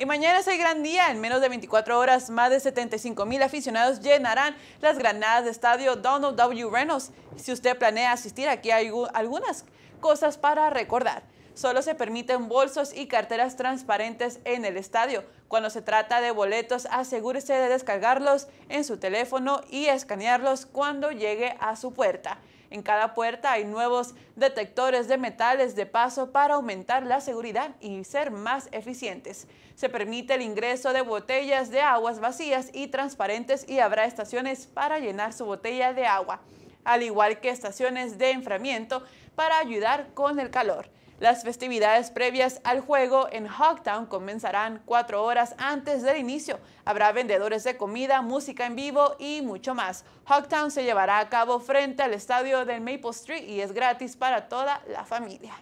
Y mañana es el gran día. En menos de 24 horas, más de 75 mil aficionados llenarán las granadas de estadio Donald W. Reynolds. Si usted planea asistir, aquí hay algunas cosas para recordar. Solo se permiten bolsos y carteras transparentes en el estadio. Cuando se trata de boletos, asegúrese de descargarlos en su teléfono y escanearlos cuando llegue a su puerta. En cada puerta hay nuevos detectores de metales de paso para aumentar la seguridad y ser más eficientes. Se permite el ingreso de botellas de aguas vacías y transparentes y habrá estaciones para llenar su botella de agua, al igual que estaciones de enfriamiento para ayudar con el calor. Las festividades previas al juego en Hogtown comenzarán cuatro horas antes del inicio. Habrá vendedores de comida, música en vivo y mucho más. Hogtown se llevará a cabo frente al estadio del Maple Street y es gratis para toda la familia.